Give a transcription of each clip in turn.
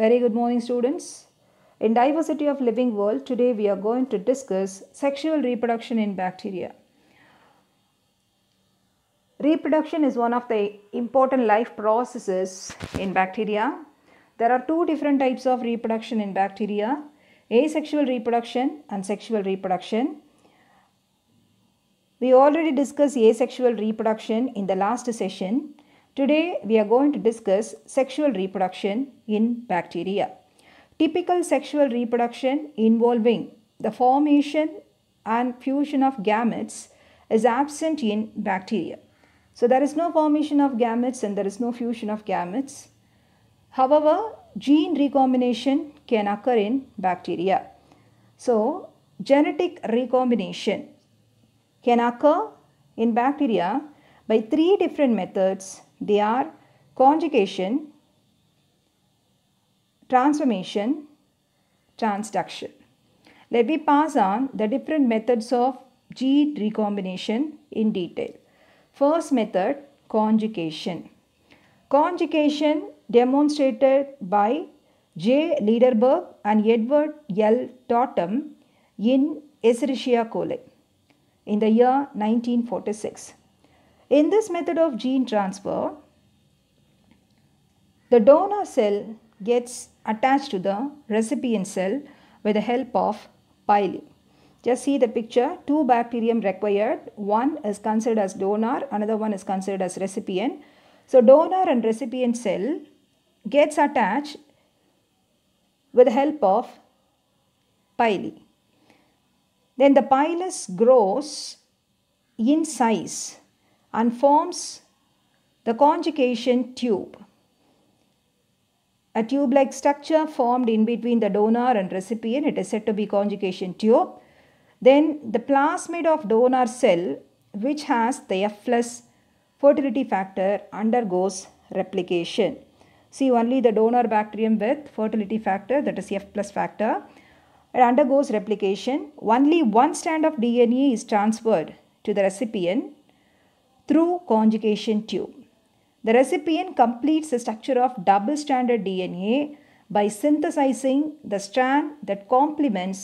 Very good morning students. In Diversity of Living World, today we are going to discuss sexual reproduction in bacteria. Reproduction is one of the important life processes in bacteria. There are two different types of reproduction in bacteria, asexual reproduction and sexual reproduction. We already discussed asexual reproduction in the last session. Today, we are going to discuss sexual reproduction in bacteria. Typical sexual reproduction involving the formation and fusion of gametes is absent in bacteria. So, there is no formation of gametes and there is no fusion of gametes. However, gene recombination can occur in bacteria. So, genetic recombination can occur in bacteria by three different methods they are conjugation, transformation, transduction. Let me pass on the different methods of gene recombination in detail. First method, conjugation. Conjugation demonstrated by J. Lederberg and Edward L. Totem in Escherichia coli in the year 1946. In this method of gene transfer, the donor cell gets attached to the recipient cell with the help of pili. Just see the picture, two bacterium required, one is considered as donor, another one is considered as recipient. So donor and recipient cell gets attached with the help of pili. Then the pilus grows in size and forms the conjugation tube. A tube like structure formed in between the donor and recipient, it is said to be conjugation tube. Then the plasmid of donor cell, which has the F plus fertility factor, undergoes replication. See only the donor bacterium with fertility factor, that is F plus factor, it undergoes replication. Only one strand of DNA is transferred to the recipient through conjugation tube. The recipient completes the structure of double stranded DNA by synthesizing the strand that complements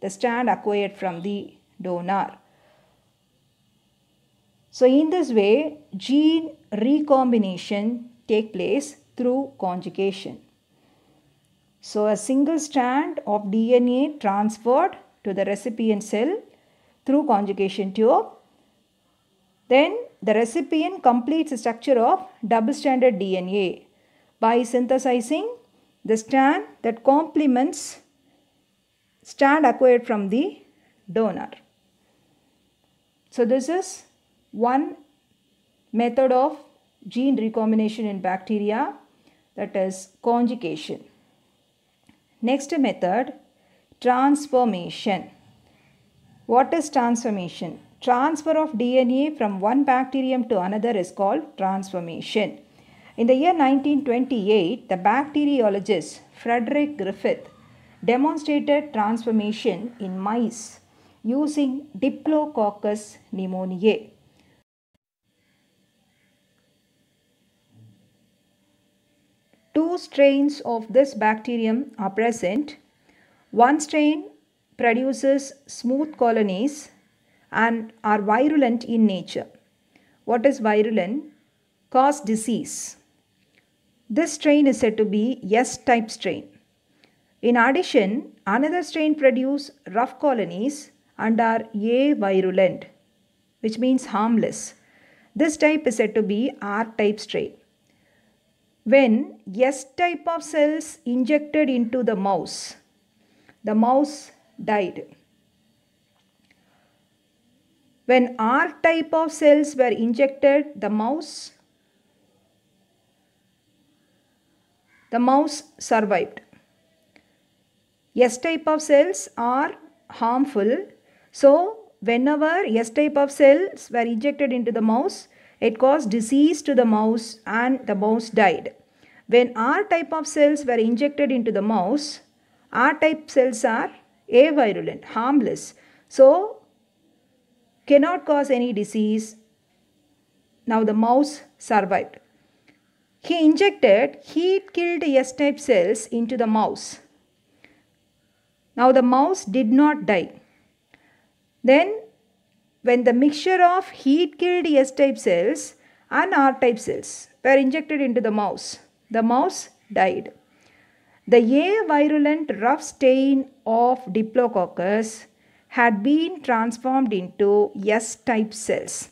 the strand acquired from the donor. So in this way, gene recombination take place through conjugation. So a single strand of DNA transferred to the recipient cell through conjugation tube then the recipient completes the structure of double-stranded DNA by synthesizing the strand that complements strand acquired from the donor. So this is one method of gene recombination in bacteria that is conjugation. Next method transformation. What is transformation? transfer of DNA from one bacterium to another is called transformation. In the year 1928, the bacteriologist Frederick Griffith demonstrated transformation in mice using Diplococcus pneumoniae. Two strains of this bacterium are present. One strain produces smooth colonies and are virulent in nature. What is virulent? Cause disease. This strain is said to be S type strain. In addition, another strain produce rough colonies and are A virulent, which means harmless. This type is said to be R type strain. When S type of cells injected into the mouse, the mouse died. When R type of cells were injected, the mouse the mouse survived. S type of cells are harmful. So whenever S type of cells were injected into the mouse, it caused disease to the mouse and the mouse died. When R type of cells were injected into the mouse, R type cells are avirulent, harmless. So cannot cause any disease. Now the mouse survived. He injected heat killed S type cells into the mouse. Now the mouse did not die. Then, when the mixture of heat killed S type cells and R type cells were injected into the mouse, the mouse died. The A virulent rough stain of Diplococcus had been transformed into S-type cells.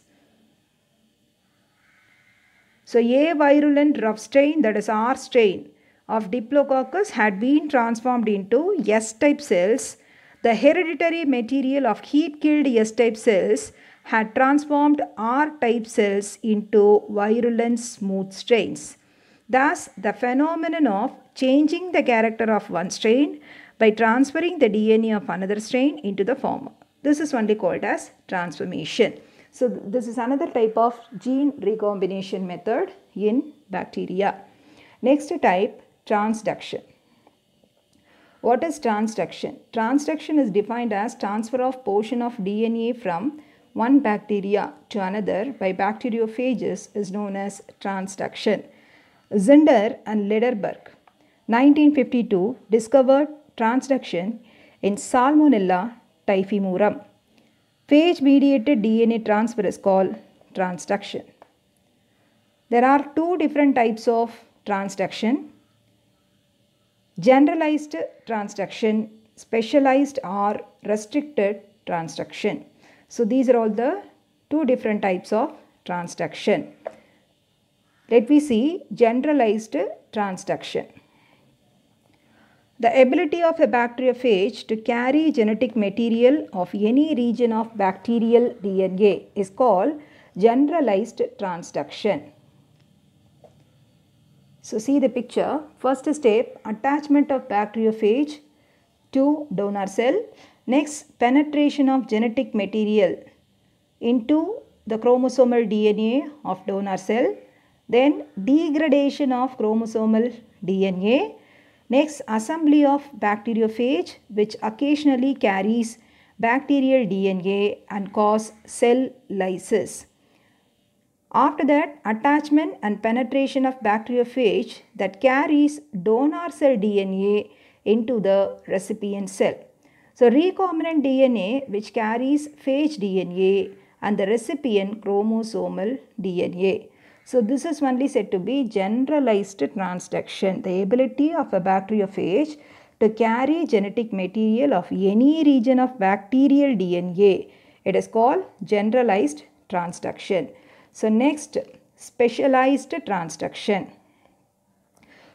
So A virulent rough strain that is R strain of Diplococcus had been transformed into S-type cells. The hereditary material of heat-killed S-type cells had transformed R-type cells into virulent smooth strains. Thus, the phenomenon of changing the character of one strain by transferring the DNA of another strain into the former. This is only called as transformation. So this is another type of gene recombination method in bacteria. Next type transduction. What is transduction? Transduction is defined as transfer of portion of DNA from one bacteria to another by bacteriophages is known as transduction. Zinder and Lederberg 1952 discovered transduction in Salmonella typhimurum. Phage mediated DNA transfer is called transduction. There are two different types of transduction generalized transduction, specialized or restricted transduction. So these are all the two different types of transduction. Let me see generalized transduction. The ability of a bacteriophage to carry genetic material of any region of bacterial DNA is called generalized transduction. So see the picture. First step attachment of bacteriophage to donor cell. Next penetration of genetic material into the chromosomal DNA of donor cell. Then degradation of chromosomal DNA Next, assembly of bacteriophage which occasionally carries bacterial DNA and cause cell lysis. After that, attachment and penetration of bacteriophage that carries donor cell DNA into the recipient cell. So, recombinant DNA which carries phage DNA and the recipient chromosomal DNA. So this is only said to be generalized transduction, the ability of a bacteriophage to carry genetic material of any region of bacterial DNA. It is called generalized transduction. So next, specialized transduction.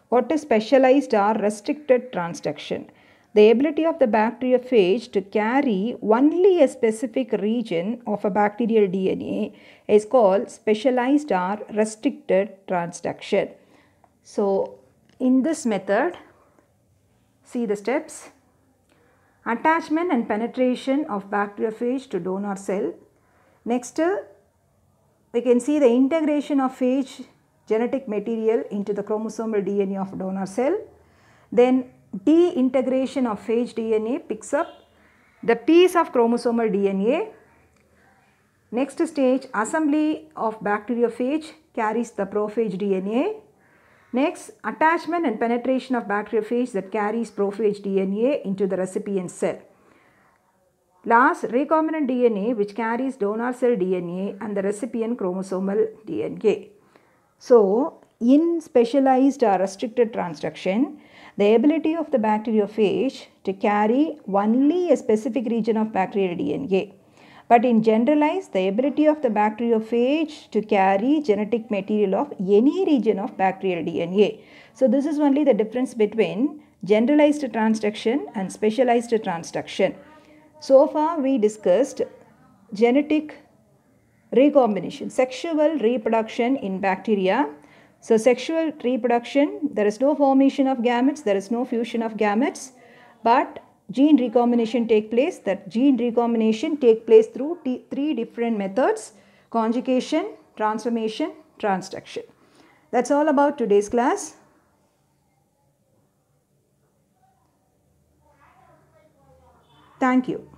What is specialized or restricted transduction? the ability of the bacteriophage to carry only a specific region of a bacterial DNA is called specialized or restricted transduction. So, in this method, see the steps. Attachment and penetration of bacteriophage to donor cell. Next, we can see the integration of phage genetic material into the chromosomal DNA of donor cell. Then deintegration of phage DNA picks up the piece of chromosomal DNA. Next stage assembly of bacteriophage carries the prophage DNA. Next attachment and penetration of bacteriophage that carries prophage DNA into the recipient cell. Last recombinant DNA which carries donor cell DNA and the recipient chromosomal DNA. So in specialized or uh, restricted transduction, the ability of the bacteriophage to carry only a specific region of bacterial DNA. But in generalized, the ability of the bacteriophage to carry genetic material of any region of bacterial DNA. So this is only the difference between generalized transduction and specialized transduction. So far we discussed genetic recombination, sexual reproduction in bacteria so sexual reproduction, there is no formation of gametes, there is no fusion of gametes, but gene recombination take place. That gene recombination take place through three different methods, conjugation, transformation, transduction. That's all about today's class. Thank you.